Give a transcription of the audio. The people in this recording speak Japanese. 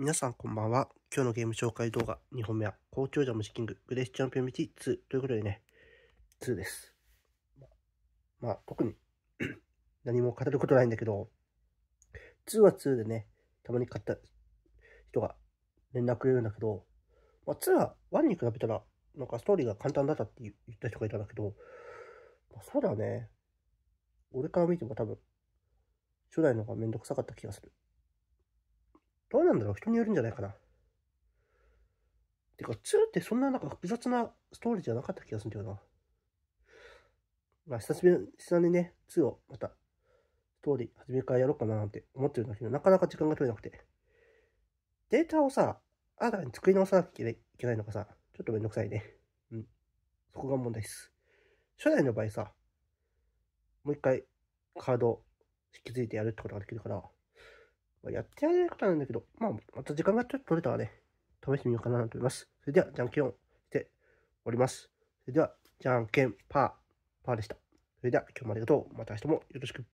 皆さんこんばんは。今日のゲーム紹介動画2本目は、高長ジャムシキンググレシスチャンピオン道2ということでね、2です。まあ、特に 何も語ることないんだけど、2は2でね、たまに買った人が連絡くれるんだけど、まあ、2は1に比べたら、なんかストーリーが簡単だったって言った人がいたんだけど、まあ、そうだね。俺から見ても多分、初代の方がめんどくさかった気がする。どうなんだろう人によるんじゃないかな。てか、2ってそんななんか複雑なストーリーじゃなかった気がするんだよな。まあ、久しぶり、にね、2をまた、ストーリー、初めからやろうかななんて思ってるんだけど、なかなか時間が取れなくて。データをさ、新たに作り直さなきゃいけないのがさ、ちょっとめんどくさいね。うん。そこが問題です。初代の場合さ、もう一回カードを引き継いでやるってことができるから、まあ、やってやれることたんだけど、まあ、また時間がちょっと取れたらね、試してみようかなと思います。それでは、じゃんけんをしております。それでは、じゃんけんパー、パーでした。それでは、今日もありがとう。また明日もよろしく。